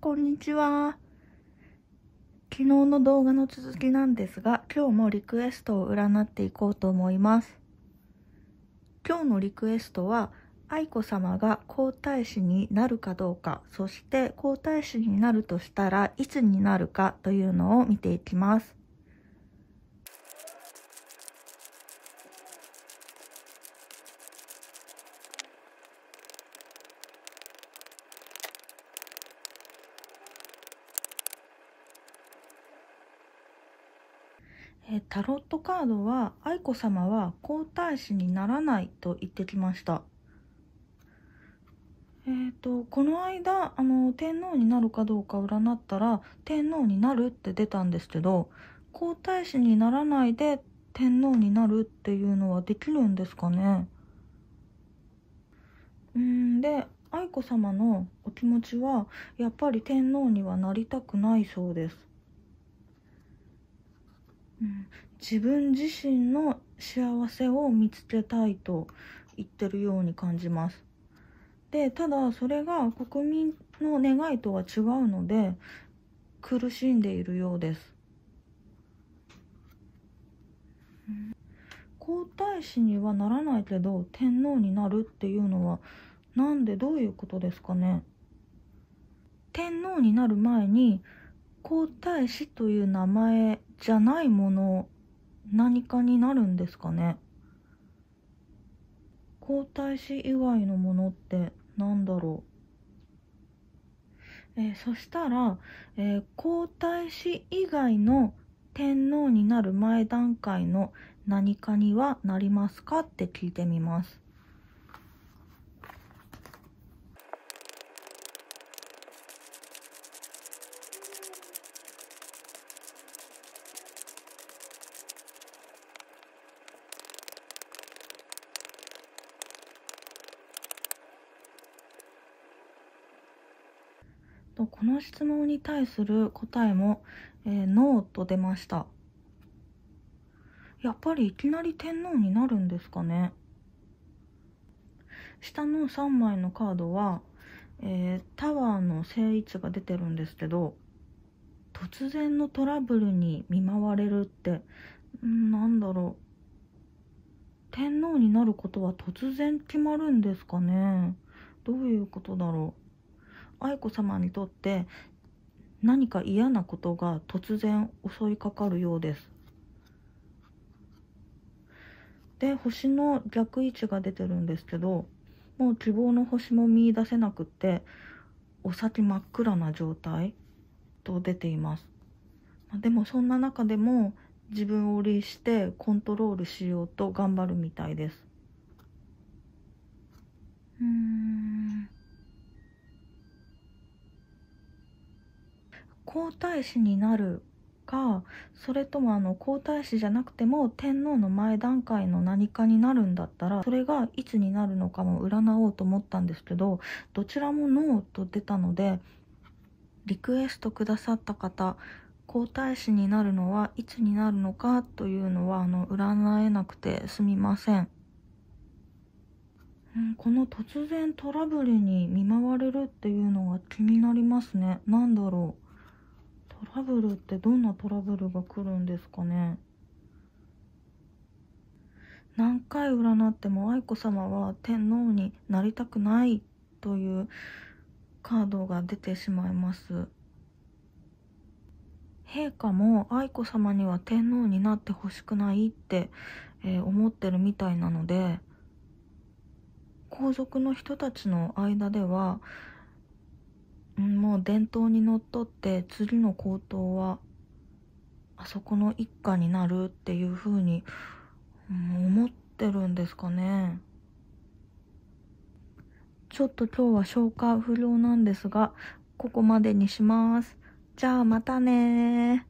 こんにちは。昨日の動画の続きなんですが、今日もリクエストを占っていこうと思います。今日のリクエストは、愛子さまが皇太子になるかどうか、そして皇太子になるとしたらいつになるかというのを見ていきます。えタロットカードは愛子さまは皇太子にならないと言ってきましたえーと、とこの間あの天皇になるかどうか占ったら天皇になるって出たんですけど皇太子にならないで天皇になるっていうのはできるんですかねうんで愛子さまのお気持ちはやっぱり天皇にはなりたくないそうです。うん、自分自身の幸せを見つけたいと言ってるように感じます。でただそれが国民の願いとは違うので苦しんでいるようです。皇太子にはならないけど天皇になるっていうのは何でどういうことですかね天皇になる前に皇太子という名前じゃないもの何かになるんですかね皇太子以外のものって何だろう、えー、そしたら、えー、皇太子以外の天皇になる前段階の何かにはなりますかって聞いてみますとこの質問に対する答えも、えー、ノーと出ましたやっぱりいきなり天皇になるんですかね下の3枚のカードは、えー、タワーの正位置が出てるんですけど突然のトラブルに見舞われるってなんだろう天皇になることは突然決まるんですかねどういうことだろう愛子さまにとって何か嫌なことが突然襲いかかるようです。で星の逆位置が出てるんですけどもう希望の星も見いだせなくってお先真っ暗な状態と出ています。でもそんな中でも自分を律してコントロールしようと頑張るみたいです。皇太子になるかそれともあの皇太子じゃなくても天皇の前段階の何かになるんだったらそれがいつになるのかも占おうと思ったんですけどどちらもノーと出たのでリクエストくださった方皇太子になるのはいつになるのかというのはあの占えなくてすみません。うん、この突然トラブルに見舞われるっていうのが気になりますね。何だろう。トラブルってどんなトラブルが来るんですかね何回占っても愛子さまは天皇になりたくないというカードが出てしまいます陛下も愛子さまには天皇になってほしくないって、えー、思ってるみたいなので皇族の人たちの間ではもう伝統にのっとって次の高等はあそこの一家になるっていうふうに思ってるんですかねちょっと今日は消化不良なんですがここまでにしますじゃあまたね